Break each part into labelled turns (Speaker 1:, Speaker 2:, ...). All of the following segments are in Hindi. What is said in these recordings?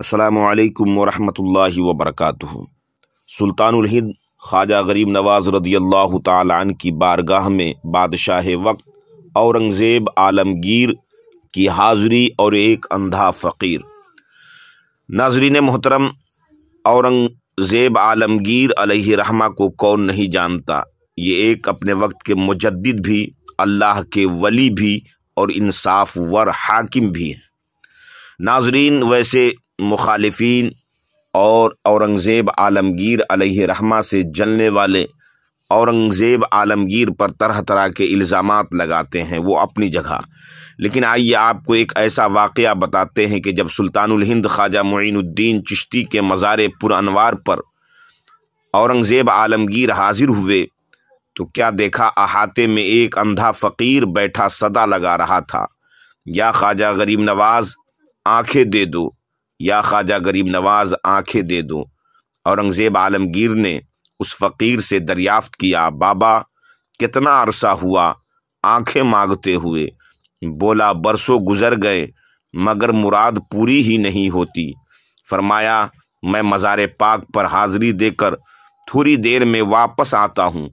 Speaker 1: असलकम वरहमल वबरक सुल्तानुल हिंद ख्वाजा गरीब नवाज रदी अल्लाह तन की बारगाह में बादशाह वक्त औरंगज़ेब आलमगीर की हाज़री और एक अंधा फ़कीर नाजरीन मोहतरम औरंगज़ेब आलमगीर रहमा को कौन नहीं जानता ये एक अपने वक्त के मुजद भी अल्लाह के वली भी और इंसाफ वर हाकिम भी हैं नाजरीन वैसे मुखालफी और औरंगज़ेब आलमगीर रहमा से जलने वाले औरंगज़ेब आलमगीर पर तरह तरह के इल्ज़ाम लगाते हैं वो अपनी जगह लेकिन आइए आपको एक ऐसा वाक़ बताते हैं कि जब सुल्तानुल हिंद ख्वाजा मोइनुद्दीन चिश्ती के मज़ार पुरानवार पर औरंगज़ेब आलमगीर हाजिर हुए तो क्या देखा अहाते में एक अंधा फ़कीर बैठा सदा लगा रहा था या ख्वाजा गरीब नवाज आँखें दे दो या ख्वाजा गरीब नवाज आंखें दे दो औरंगज़ेब आलमगीर ने उस फ़कीर से दरियाफ्त किया बाबा कितना अरसा हुआ आंखें मांगते हुए बोला बरसों गुजर गए मगर मुराद पूरी ही नहीं होती फरमाया मैं मज़ार पाक पर हाज़री देकर थोड़ी देर में वापस आता हूँ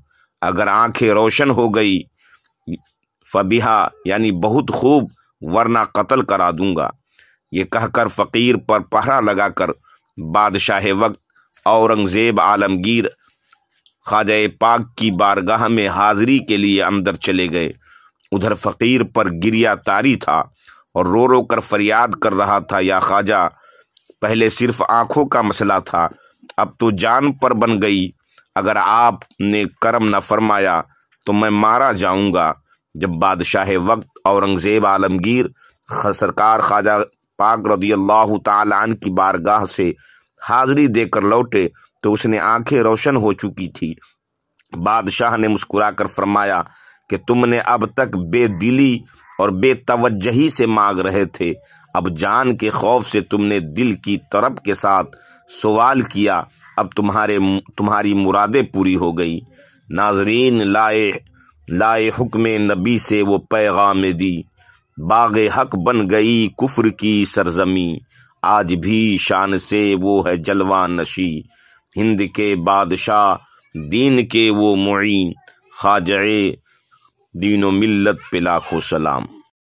Speaker 1: अगर आंखें रोशन हो गई फबिहा यानी बहुत खूब वरना कत्ल करा दूंगा ये कहकर फकीर पर पहरा लगाकर बादशाह वक्त औरंगजेब आलमगीर ख्वाजा पाक की बारगाह में हाजिरी के लिए अंदर चले गए उधर फकीर पर गिरिया तारी था और रो रो कर फरियाद कर रहा था या ख्वाजा पहले सिर्फ आंखों का मसला था अब तो जान पर बन गई अगर आपने करम न फरमाया तो मैं मारा जाऊंगा जब बादशाह वक्त औरंगजेब आलमगीर सरकार ख्वाजा पाक रदी अल्लाह तन की बारगाह से हाजिरी देकर लौटे तो उसने आंखें रोशन हो चुकी थी बादशाह ने मुस्कुराकर फरमाया कि तुमने अब तक बेदिली और बेतवजही से मांग रहे थे अब जान के खौफ से तुमने दिल की तरफ के साथ सवाल किया अब तुम्हारे तुम्हारी मुरादें पूरी हो गई नाजरीन लाए लाए हुक्म नबी से वो पैगाम दी बाग हक बन गई कुफर की सरजमी आज भी शान से वो है जलवा नशी हिंद के बादशाह दीन के वो मुइन खाजए दीनो मिल्लत पे लाखों सलाम